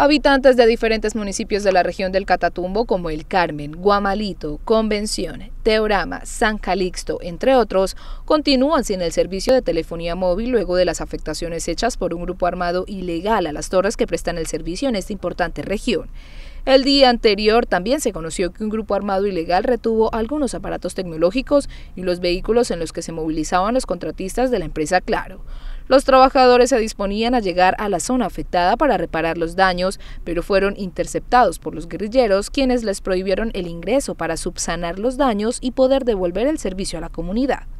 Habitantes de diferentes municipios de la región del Catatumbo, como El Carmen, Guamalito, Convención, Teorama, San Calixto, entre otros, continúan sin el servicio de telefonía móvil luego de las afectaciones hechas por un grupo armado ilegal a las torres que prestan el servicio en esta importante región. El día anterior también se conoció que un grupo armado ilegal retuvo algunos aparatos tecnológicos y los vehículos en los que se movilizaban los contratistas de la empresa Claro. Los trabajadores se disponían a llegar a la zona afectada para reparar los daños, pero fueron interceptados por los guerrilleros, quienes les prohibieron el ingreso para subsanar los daños y poder devolver el servicio a la comunidad.